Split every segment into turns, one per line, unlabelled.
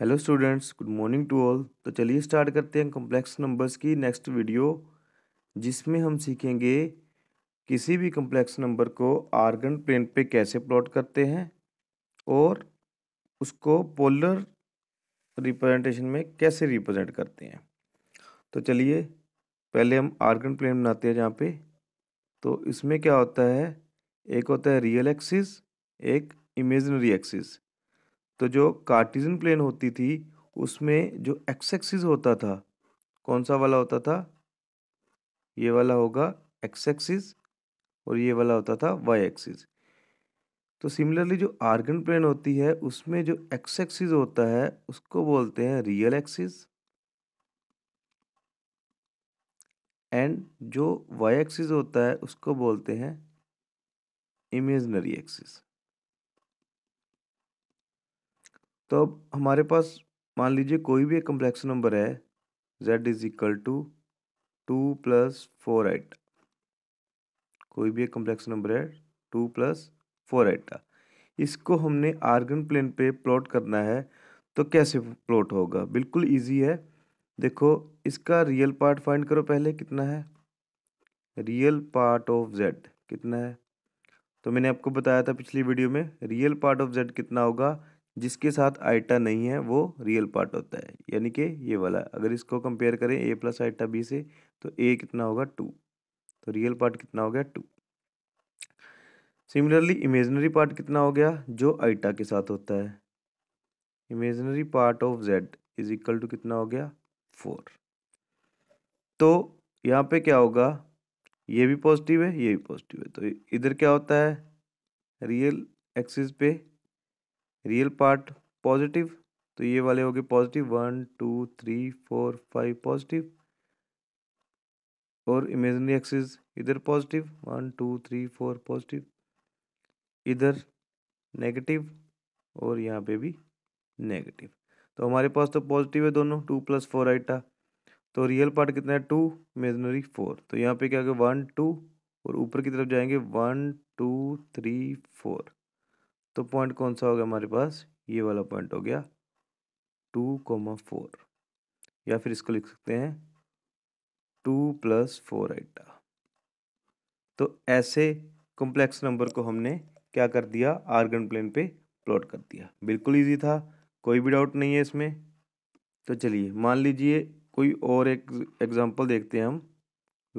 hello students good morning to all तो चलिए start करते हैं कम्प्लेक्स नंबर्स की नेक्स्ट वीडियो जिसमें हम सीखेंगे किसी भी कम्प्लेक्स नंबर को आर्गन प्लेन पे कैसे प्लॉट करते हैं और उसको पोलर रिप्रेजेंटेशन में कैसे रिप्रेजेंट करते हैं तो चलिए पहले हम आर्गन प्लेन बनाते हैं जहाँ पे तो इसमें क्या होता है एक होता है रियल एक्सिस एक इमेजनरी एक्सिस तो जो कार्टिजन प्लेन होती थी उसमें जो एक्स एक्सिस होता था कौन सा वाला होता था ये वाला होगा एक्स एक्सिस और ये वाला होता था वाई एक्सिस तो सिमिलरली जो आर्गन प्लेन होती है उसमें जो एक्स एक्सिस होता है उसको बोलते हैं रियल एक्सिस एंड जो वाई एक्सिस होता है उसको बोलते हैं इमेजनरी एक्सिस तो अब हमारे पास मान लीजिए कोई भी एक कम्प्लेक्स नंबर है z is equal to two plus four iota कोई भी एक कम्प्लेक्स नंबर है टू प्लस फोर एटा इसको हमने आर्गन प्लेन पे प्लॉट करना है तो कैसे प्लॉट होगा बिल्कुल इजी है देखो इसका रियल पार्ट फाइंड करो पहले कितना है रियल पार्ट ऑफ जेड कितना है तो मैंने आपको बताया था पिछली वीडियो में रियल पार्ट ऑफ जेड कितना होगा जिसके साथ आइटा नहीं है वो रियल पार्ट होता है यानी कि ये वाला अगर इसको कंपेयर करें ए प्लस आइटा बी से तो ए कितना होगा टू तो रियल पार्ट कितना हो गया टू सिमिलरली इमेजनरी पार्ट कितना हो गया जो आइटा के साथ होता है imaginary part of z is equal to कितना हो गया फोर तो यहाँ पे क्या होगा ये भी पॉजिटिव है ये भी पॉजिटिव है तो इधर क्या होता है रियल एक्सिस पे रियल पार्ट पॉजिटिव तो ये वाले हो गए positive one two three four five positive और इमेजनरी एक्सिस इधर positive one two three four positive इधर नेगेटिव और यहाँ पे भी नेगेटिव तो हमारे पास तो पॉजिटिव है दोनों टू प्लस फोर आइटा तो रियल पार्ट कितना है टू इमेजनरी फोर तो यहाँ पे क्या होगा वन टू और ऊपर की तरफ जाएंगे वन टू थ्री फोर तो पॉइंट कौन सा हो गया हमारे पास ये वाला पॉइंट हो गया टू कोमा फोर या फिर इसको लिख सकते हैं टू प्लस फोर आइटा तो ऐसे कॉम्प्लेक्स नंबर को हमने क्या कर दिया आर्गन प्लेन पे प्लॉट कर दिया बिल्कुल इजी था कोई भी डाउट नहीं है इसमें तो चलिए मान लीजिए कोई और एक एग्जाम्पल देखते हैं हम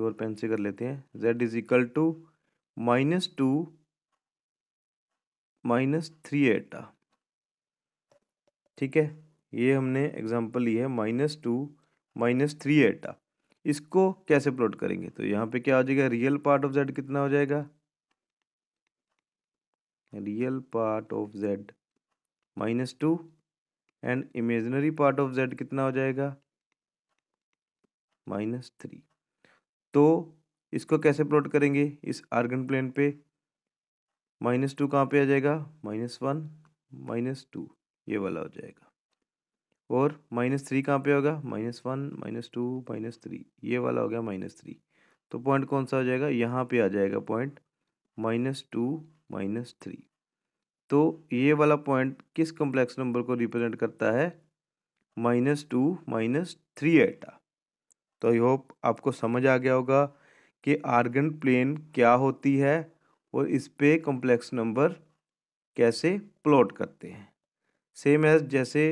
और पेन से कर लेते हैं z is equal to minus two minus three iota ठीक है ये हमने एग्जांपल ली है माइनस टू माइनस थ्री एटा इसको कैसे प्लॉट करेंगे तो यहाँ पे क्या हो जाएगा रियल पार्ट ऑफ जेड कितना हो जाएगा real part of z minus two and imaginary part of z कितना हो जाएगा माइनस थ्री तो इसको कैसे प्लॉट करेंगे इस आर्गन प्लेन पे माइनस टू कहाँ पे आ जाएगा माइनस वन माइनस टू ये वाला हो जाएगा और माइनस थ्री कहाँ पे होगा minus one minus two minus three ये वाला हो गया माइनस थ्री तो पॉइंट कौन सा हो जाएगा यहाँ पे आ जाएगा point minus two minus three तो ये वाला पॉइंट किस कॉम्प्लेक्स नंबर को रिप्रेजेंट करता है माइनस टू माइनस थ्री एटा तो आई होप आपको समझ आ गया होगा कि आर्गन प्लेन क्या होती है और इस पे कॉम्प्लेक्स नंबर कैसे प्लॉट करते हैं सेम एज जैसे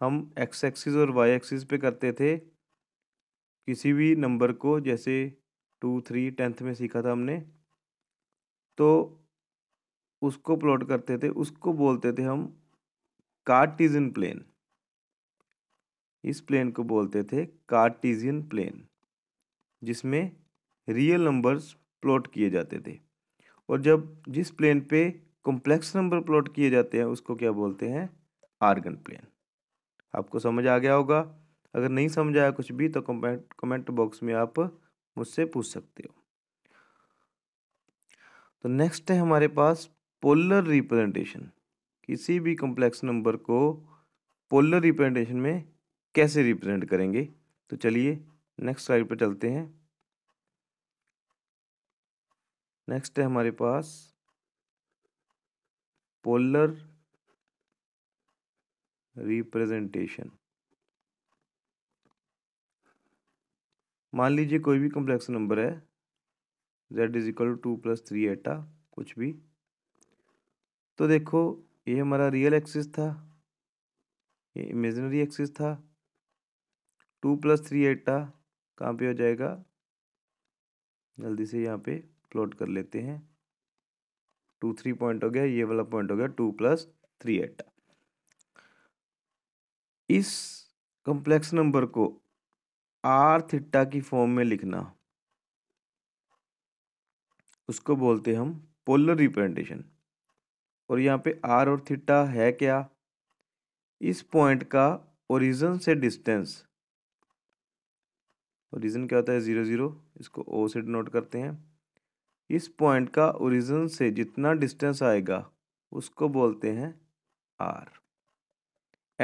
हम एक्स एक्सिस और वाई एक्सिस पे करते थे किसी भी नंबर को जैसे टू थ्री टेंथ में सीखा था हमने तो उसको प्लॉट करते थे उसको बोलते थे हम कार्टिजन प्लेन इस प्लेन को बोलते थे कार्टिजन प्लेन जिसमें रियल नंबर्स प्लॉट किए जाते थे और जब जिस प्लेन पे कॉम्प्लेक्स नंबर प्लॉट किए जाते हैं उसको क्या बोलते हैं आर्गन प्लेन आपको समझ आ गया होगा अगर नहीं समझ आया कुछ भी तो कमेंट कमेंट बॉक्स में आप मुझसे पूछ सकते हो तो नेक्स्ट है हमारे पास पोलर रिप्रेजेंटेशन किसी भी कॉम्प्लेक्स नंबर को पोलर रिप्रेजेंटेशन में कैसे रिप्रेजेंट करेंगे तो चलिए नेक्स्ट स्लाइड पर चलते हैं नेक्स्ट है हमारे पास पोलर रिप्रेजेंटेशन मान लीजिए कोई भी कॉम्प्लेक्स नंबर है z is equal to plus three iota कुछ भी तो देखो ये हमारा रियल एक्सिस था ये इमेजनरी एक्सिस था टू प्लस थ्री एटा कहाँ पे हो जाएगा जल्दी से यहाँ पे प्लॉट कर लेते हैं टू थ्री पॉइंट हो गया ये वाला पॉइंट हो गया टू प्लस थ्री एट इस कॉम्प्लेक्स नंबर को आर थिट्टा की फॉर्म में लिखना उसको बोलते हम पोलर रिप्रेजेंटेशन और यहाँ पे आर और थिट्टा है क्या इस पॉइंट का ओरिजन से डिस्टेंस ओरिजन क्या होता है ज़ीरो ज़ीरो इसको ओ से डिनोट करते हैं इस पॉइंट का ओरिजिन से जितना डिस्टेंस आएगा उसको बोलते हैं आर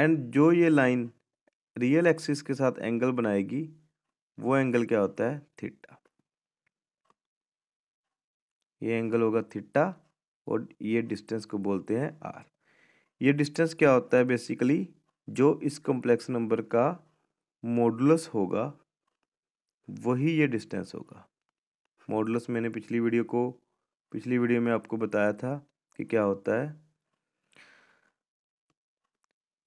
एंड जो ये लाइन रियल एक्सिस के साथ एंगल बनाएगी वो एंगल क्या होता है थीटा ये एंगल होगा थीटा और ये डिस्टेंस को बोलते हैं आर ये डिस्टेंस क्या होता है बेसिकली जो इस कॉम्प्लेक्स नंबर का मॉडुलस होगा वही ये डिस्टेंस होगा मॉडल्स मैंने पिछली वीडियो को पिछली वीडियो में आपको बताया था कि क्या होता है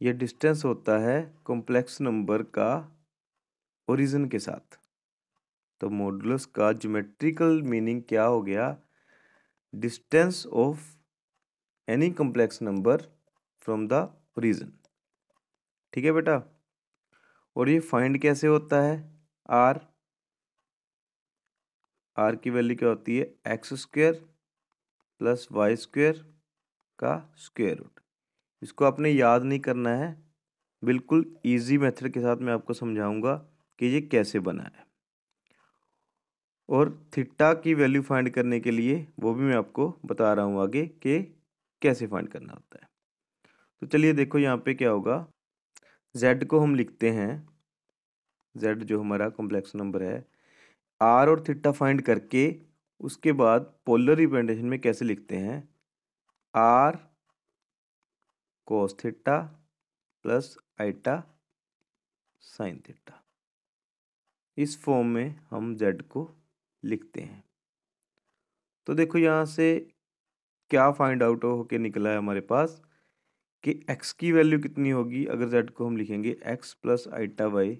यह डिस्टेंस होता है कॉम्प्लेक्स नंबर का ओरिजिन के साथ तो मॉडल्स का ज्योमेट्रिकल मीनिंग क्या हो गया distance of any complex number from the origin ठीक है बेटा और ये फाइंड कैसे होता है आर आर की वैल्यू क्या होती है x square plus y square का स्क्वेयर रूट इसको आपने याद नहीं करना है बिल्कुल इजी मेथड के साथ मैं आपको समझाऊंगा कि ये कैसे बना है और थिट्टा की वैल्यू फाइंड करने के लिए वो भी मैं आपको बता रहा हूँ आगे कि कैसे फाइंड करना होता है तो चलिए देखो यहाँ पे क्या होगा जेड को हम लिखते हैं जेड जो हमारा कॉम्प्लेक्स नंबर है आर और थिट्टा फाइंड करके उसके बाद पोलर रिप्रेजेंटेशन में कैसे लिखते हैं r cos theta plus iota sine theta इस फॉर्म में हम जेड को लिखते हैं तो देखो यहाँ से क्या फाइंड आउट हो के निकला है हमारे पास कि एक्स की वैल्यू कितनी होगी अगर जेड को हम लिखेंगे एक्स प्लस आइटा वाई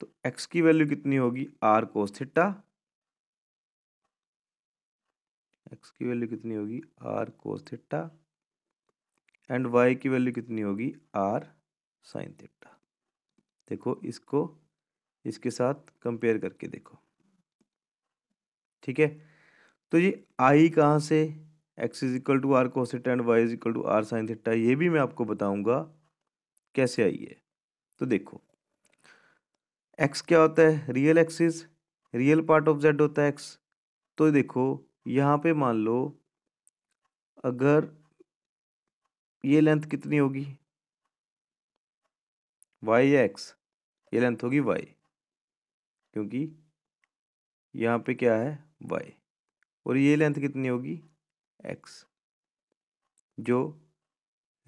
तो एक्स की वैल्यू कितनी होगी आर कोस थीटा एक्स की वैल्यू कितनी होगी r cos theta and y की वैल्यू कितनी होगी आर साइन थीटा देखो इसको इसके साथ कंपेयर करके देखो ठीक है तो ये आई कहाँ से x is equal to r cos theta and y is equal to r sine theta ये भी मैं आपको बताऊंगा कैसे आई है तो देखो एक्स क्या होता है real axis real part of z होता है एक्स तो देखो यहाँ पे मान लो अगर ये लेंथ कितनी होगी वाई या एक्स ये लेंथ होगी वाई क्योंकि यहाँ पे क्या है वाई और ये लेंथ कितनी होगी एक्स जो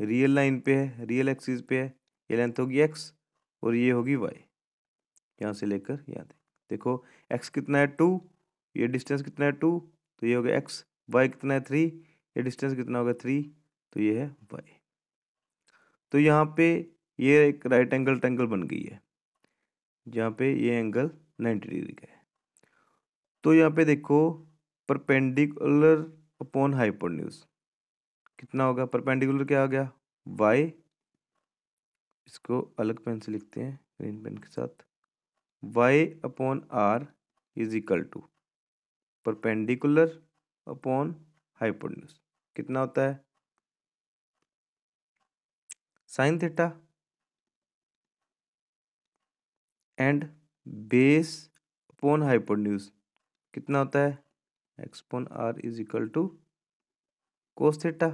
रियल लाइन पे है रियल एक्सिस पे है ये लेंथ होगी एक्स और ये होगी वाई यहाँ से लेकर यहाँ तक देखो एक्स कितना है टू ये डिस्टेंस कितना है टू तो ये हो गया एक्स वाई कितना है थ्री ये डिस्टेंस कितना होगा थ्री तो ये है वाई तो यहाँ पे ये एक राइट एंगल ट्रैंगल बन गई है जहाँ पे ये एंगल नाइन्टी डिग्री का है तो यहाँ पे देखो परपेंडिकुलर अपॉन हाइपोन्यूज कितना होगा परपेंडिकुलर क्या हो गया वाई इसको अलग पेन से लिखते हैं ग्रीन पेन के साथ y upon r is equal to perpendicular upon hypotenuse कितना होता है sine theta and base upon hypotenuse कितना होता है x upon r is equal to cos theta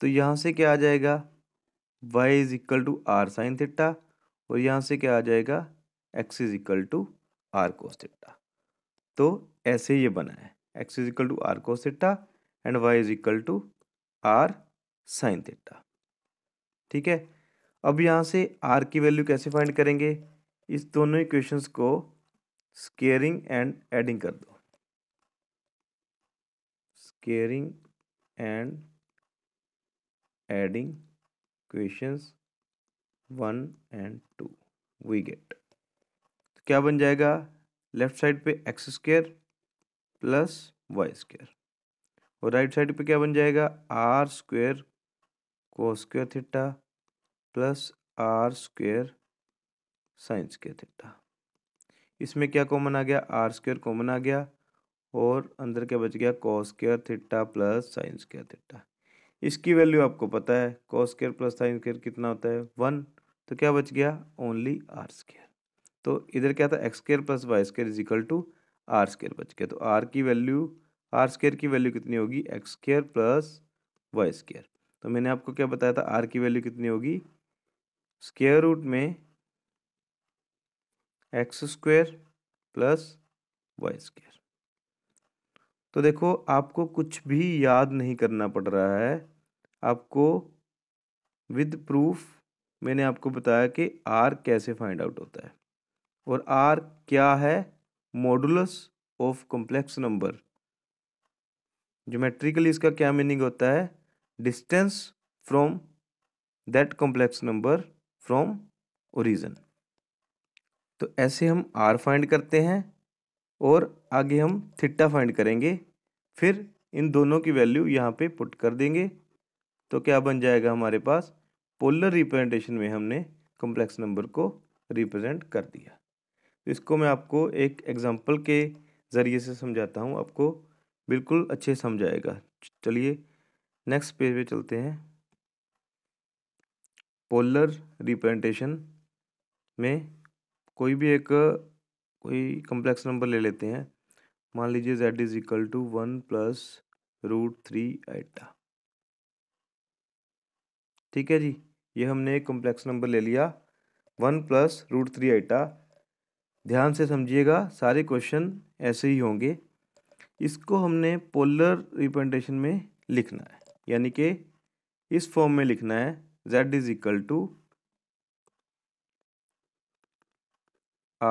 तो यहाँ से क्या आ जाएगा y is equal to r sine theta और यहाँ से क्या आ जाएगा x is equal to r cos तो ऐसे ये बना है x is equal to r cos and y is equal to r sine theta ठीक है अब यहाँ से आर की वैल्यू कैसे फाइंड करेंगे इस दोनों इक्वेशंस को स्केयरिंग एंड एडिंग कर दो squaring and adding questions one and two we get क्या बन जाएगा लेफ्ट साइड पे x square plus y square और राइट साइड पे क्या बन जाएगा r square cos square theta plus r square sines के थीटा इसमें क्या कॉमन आ गया आर स्क्वेयर कॉमन आ गया और अंदर क्या बच गया cos square square theta plus sine square theta इसकी वैल्यू आपको पता है कॉस्केयर प्लस साइन स्केयर कितना होता है वन तो क्या बच गया ओनली आर स्केयर तो इधर क्या था x square plus y square is equal to r square बच गया तो आर की वैल्यू आर स्केयर की वैल्यू कितनी होगी x square plus y square तो मैंने आपको क्या बताया था आर की वैल्यू कितनी होगी स्केयर रूट में x square plus y square तो देखो आपको कुछ भी याद नहीं करना पड़ रहा है आपको विद प्रूफ मैंने आपको बताया कि आर कैसे फाइंड आउट होता है और आर क्या है modulus of complex number geometrically इसका क्या मीनिंग होता है distance from that complex number from origin तो ऐसे हम आर फाइंड करते हैं और आगे हम थिट्टा फाइंड करेंगे फिर इन दोनों की वैल्यू यहाँ पे पुट कर देंगे तो क्या बन जाएगा हमारे पास पोलर रिप्रेजेंटेशन में हमने कॉम्प्लेक्स नंबर को रिप्रेजेंट कर दिया तो इसको मैं आपको एक एग्ज़ाम्पल के ज़रिए से समझाता हूँ आपको बिल्कुल अच्छे समझ आएगा चलिए नेक्स्ट पेज पे चलते हैं पोलर रिप्रेजेंटेशन में कोई भी एक कोई कम्प्लेक्स नंबर ले लेते हैं मान लीजिए z is equal to one plus root three iota ठीक है जी ये हमने एक कम्प्लेक्स नंबर ले लिया वन प्लस रूट थ्री एटा ध्यान से समझिएगा सारे क्वेश्चन ऐसे ही होंगे इसको हमने पोलर रिप्रेजेंटेशन में लिखना है यानी कि इस फॉर्म में लिखना है z is equal to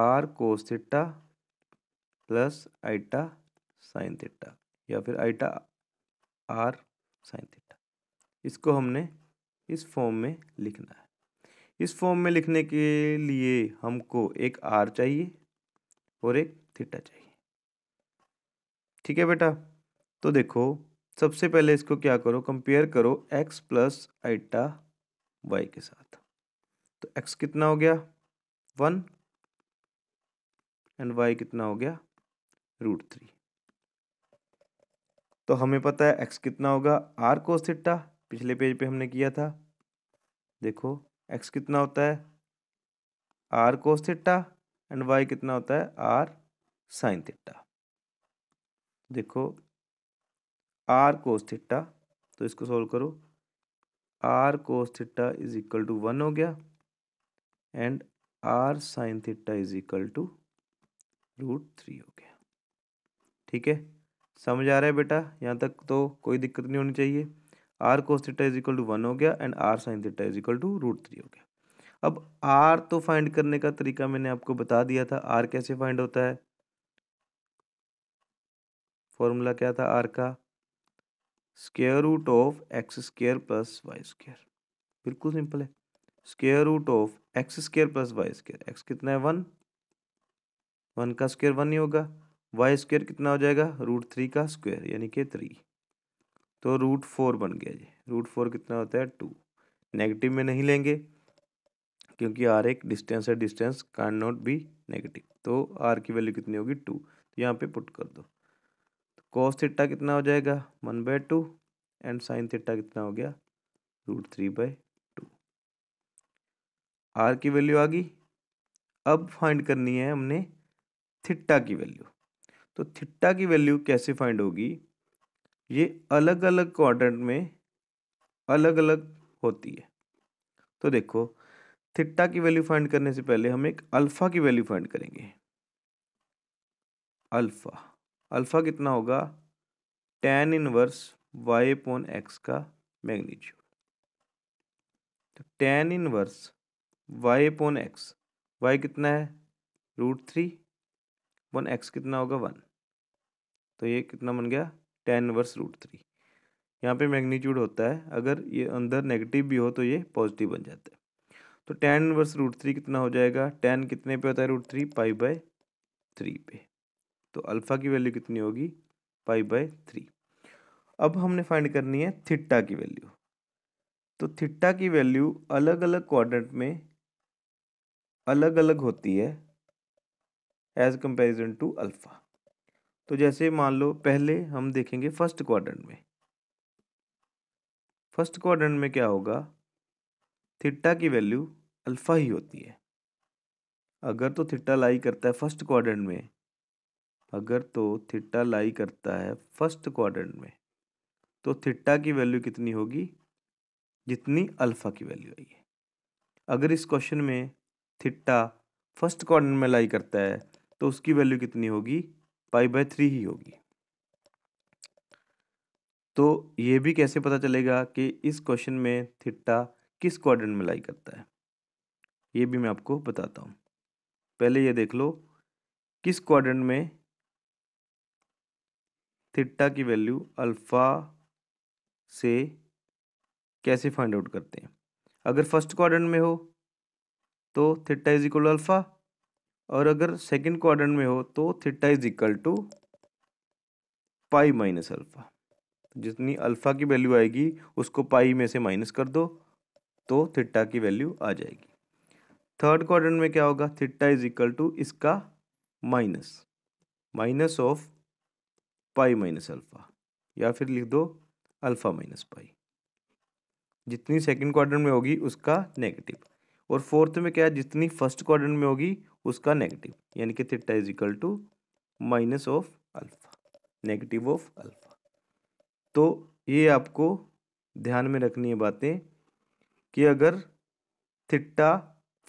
r cos theta plus iota sine theta या फिर आइटा आर साइन थीटा इसको हमने इस फॉर्म में लिखना है इस फॉर्म में लिखने के लिए हमको एक आर चाहिए और एक थीटा चाहिए ठीक है बेटा तो देखो सबसे पहले इसको क्या करो कंपेयर करो एक्स प्लस आइटा वाई के साथ तो एक्स कितना हो गया वन एंड वाई कितना हो गया रूट थ्री तो हमें पता है एक्स कितना होगा आर कोस थीटा पिछले पेज पे हमने किया था देखो एक्स कितना होता है r cos theta and y कितना होता है आर साइन थीटा देखो आर कोस थिट्टा तो इसको सॉल्व करो r cos theta is equal to one हो गया and r sine theta is equal to root three हो गया ठीक है समझ आ रहा है बेटा यहाँ तक तो कोई दिक्कत नहीं होनी चाहिए r cos theta is equal to one हो गया and r sine theta is equal to root three हो गया अब आर तो फाइंड करने का तरीका मैंने आपको बता दिया था आर कैसे फाइंड होता है फॉर्मूला क्या था आर का square root of x square plus y square बिल्कुल सिंपल है square root of x square plus y square x कितना है वन वन का स्केयर वन ही होगा वाई स्केयर कितना हो जाएगा रूट थ्री का स्क्वेयर यानी कि थ्री तो रूट फोर बन गया जी रूट फोर कितना होता है टू नेगेटिव में नहीं लेंगे क्योंकि आर एक डिस्टेंस है distance can not be negative तो आर की वैल्यू कितनी होगी टू तो यहाँ पे पुट कर दो तो कॉस थीटा कितना हो जाएगा one by two and sine theta कितना हो गया root three by two r की वैल्यू आ गई अब फाइंड करनी है हमने थीटा की वैल्यू तो थीटा की वैल्यू कैसे फाइंड होगी ये अलग अलग क्वाड्रेंट में अलग अलग होती है तो देखो थिट्टा की वैल्यू फाइंड करने से पहले हम एक अल्फ़ा की वैल्यू फाइंड करेंगे अल्फ़ा अल्फ़ा कितना होगा tan inverse y upon x का मैग्नीट्यूड तो tan inverse y upon x y कितना है रूट थ्री वन एक्स कितना होगा वन तो ये कितना बन गया टेन वर्स रूट थ्री यहाँ पे मैग्नीट्यूड होता है अगर ये अंदर नेगेटिव भी हो तो ये पॉजिटिव बन जाता है तो टेन वर्स रूट थ्री कितना हो जाएगा टेन कितने पे होता है root three pi by three पे तो अल्फ़ा की वैल्यू कितनी होगी पाई बाय थ्री अब हमने फाइंड करनी है थिट्टा की वैल्यू तो थिट्टा की वैल्यू अलग अलग क्वाड्रेंट में अलग अलग होती है एज कंपैरिजन टू अल्फ़ा तो जैसे मान लो पहले हम देखेंगे फर्स्ट क्वाड्रेंट में फर्स्ट क्वाड्रेंट में क्या होगा थिट्टा की वैल्यू अल्फ़ा ही होती है अगर तो थिट्टा लाई करता है फर्स्ट क्वाड्रेंट में अगर तो थिट्टा लाई करता है फर्स्ट क्वाड्रेंट में तो थिट्टा की वैल्यू कितनी होगी जितनी अल्फ़ा की वैल्यू आई है अगर इस क्वेश्चन में थिट्टा फर्स्ट क्वाड्रेंट में लाई करता है तो उसकी वैल्यू कितनी होगी पाई बाय थ्री ही होगी तो ये भी कैसे पता चलेगा कि इस क्वेश्चन में थिट्टा किस क्वाड्रेंट में लाई करता है ये भी मैं आपको बताता हूँ पहले ये देख लो किस क्वाड्रेंट में थिट्टा की वैल्यू अल्फ़ा से कैसे फाइंड आउट करते हैं अगर फर्स्ट क्वाड्रेंट में हो तो थिट्टा इज इक्वल अल्फ़ा और अगर सेकेंड क्वाड्रेंट में हो तो theta is equal to pi minus alpha जितनी अल्फ़ा की वैल्यू आएगी उसको पाई में से माइनस कर दो तो थीटा की वैल्यू आ जाएगी थर्ड क्वाड्रेंट में क्या होगा थीटा इज इक्वल टू इसका minus minus of pi minus alpha या फिर लिख दो अल्फ़ा माइनस पाई जितनी सेकंड क्वाड्रेंट में होगी उसका नेगेटिव और फोर्थ में क्या है जितनी फर्स्ट क्वाड्रेंट में होगी उसका नेगेटिव यानी कि theta is equal to minus of alpha negative of alpha तो ये आपको ध्यान में रखनी है बातें कि अगर थिट्टा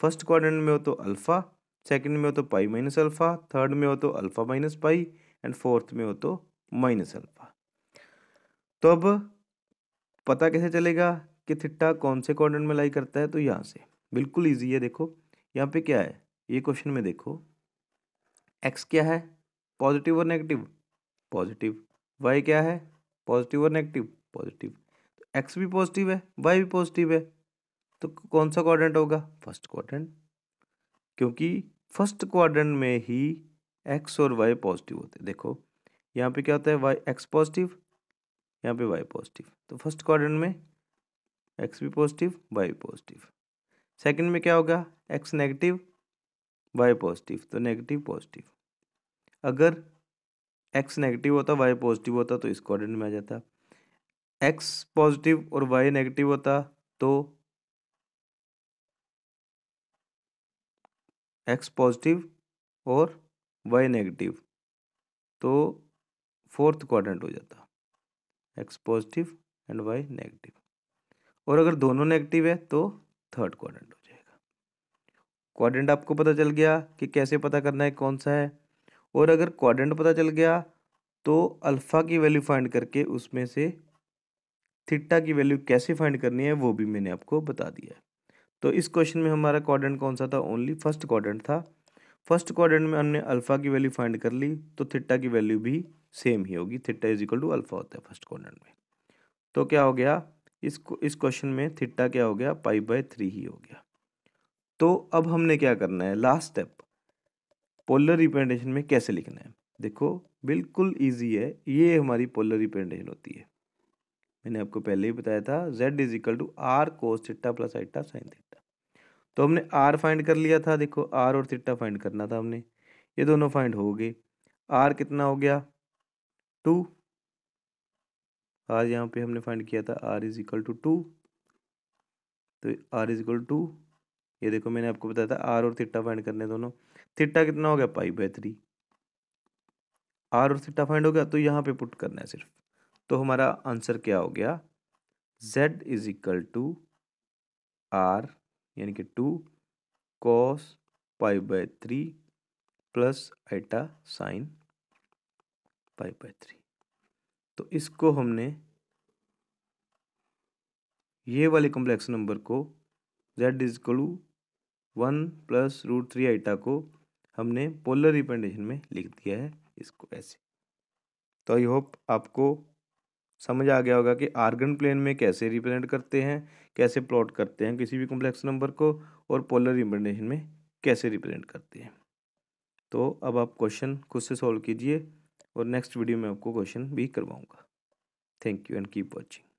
फर्स्ट क्वाड्रेंट में हो तो अल्फा सेकंड में हो तो पाई माइनस अल्फा थर्ड में हो तो alpha minus pi and fourth में हो तो माइनस अल्फा तो अब पता कैसे चलेगा कि थिट्टा कौन से क्वाड्रेंट में लाई करता है तो यहाँ से बिल्कुल ईजी है देखो यहाँ पे क्या है ये क्वेश्चन में देखो एक्स क्या है पॉजिटिव और नेगेटिव पॉजिटिव वाई क्या है पॉजिटिव और नेगेटिव पॉजिटिव तो एक्स भी पॉजिटिव है वाई भी पॉजिटिव है तो कौन सा क्वाड्रेंट होगा फर्स्ट क्वाड्रेंट क्योंकि फर्स्ट क्वाड्रेंट में ही एक्स और वाई पॉजिटिव होते हैं देखो यहाँ पे क्या होता है वाई एक्स पॉजिटिव यहाँ पे वाई पॉजिटिव तो फर्स्ट क्वाड्रेंट में एक्स भी पॉजिटिव वाई भी पॉजिटिव सेकंड में क्या होगा एक्स नेगेटिव वाई पॉजिटिव तो नेगेटिव पॉजिटिव अगर एक्स नेगेटिव होता वाई पॉजिटिव होता तो इस क्वाड्रेंट में आ जाता एक्स पॉजिटिव और वाई नेगेटिव होता तो एक्स पॉजिटिव और वाई नेगेटिव तो फोर्थ क्वाड्रेंट हो जाता x positive and y negative और अगर दोनों नेगेटिव है तो थर्ड क्वाड्रेंट हो जाएगा क्वाड्रेंट आपको पता चल गया कि कैसे पता करना है कौन सा है और अगर क्वाड्रेंट पता चल गया तो अल्फ़ा की वैल्यू फाइंड करके उसमें से थीटा की वैल्यू कैसे फाइंड करनी है वो भी मैंने आपको बता दिया है तो इस क्वेश्चन में हमारा क्वाड्रेंट कौन सा था ओनली फर्स्ट क्वाड्रेंट था फर्स्ट क्वाड्रेंट में हमने अल्फ़ा की वैल्यू फाइंड कर ली तो थीटा की वैल्यू भी सेम ही होगी theta is equal to alpha होता है फर्स्ट क्वाड्रेंट में तो क्या हो गया इस इस क्वेश्चन में थिट्टा क्या हो गया पाई बाय थ्री ही हो गया तो अब हमने क्या करना है लास्ट स्टेप पोलर रिप्रेजेंटेशन में कैसे लिखना है देखो बिल्कुल ईजी है ये हमारी पोलर रिप्रेजेंटेशन होती है मैंने आपको पहले ही बताया था z is equal to r cos theta plus iota sine theta तो हमने आर फाइंड कर लिया था देखो आर और थिट्टा फाइंड करना था हमने ये दोनों फाइंड हो गए आर कितना हो गया टू आर यहाँ पे हमने फाइंड किया था r is equal to two तो आर इज इक्वल टू ये देखो मैंने आपको बताया था आर और थीटा फाइंड करने दोनों थिट्टा कितना हो गया पाई बाय थ्री आर और थिट्टा फाइंड हो गया तो यहाँ पे पुट करना है सिर्फ तो हमारा आंसर क्या हो गया z is equal to r यानी कि two cos pi by three plus iota sine pi by three तो इसको हमने ये वाले कॉम्प्लेक्स नंबर को z is equal one plus root three iota को हमने पोलर रिप्रेजेंटेशन में लिख दिया है इसको ऐसे तो आई होप आपको समझ आ गया होगा कि आर्गन प्लेन में कैसे रिप्रेजेंट करते हैं कैसे प्लॉट करते हैं किसी भी कॉम्प्लेक्स नंबर को और पोलर रिप्रेजेंटेशन में कैसे रिप्रेजेंट करते हैं तो अब आप क्वेश्चन खुद से सॉल्व कीजिए और नेक्स्ट वीडियो में आपको क्वेश्चन भी करवाऊँगा thank you and keep watching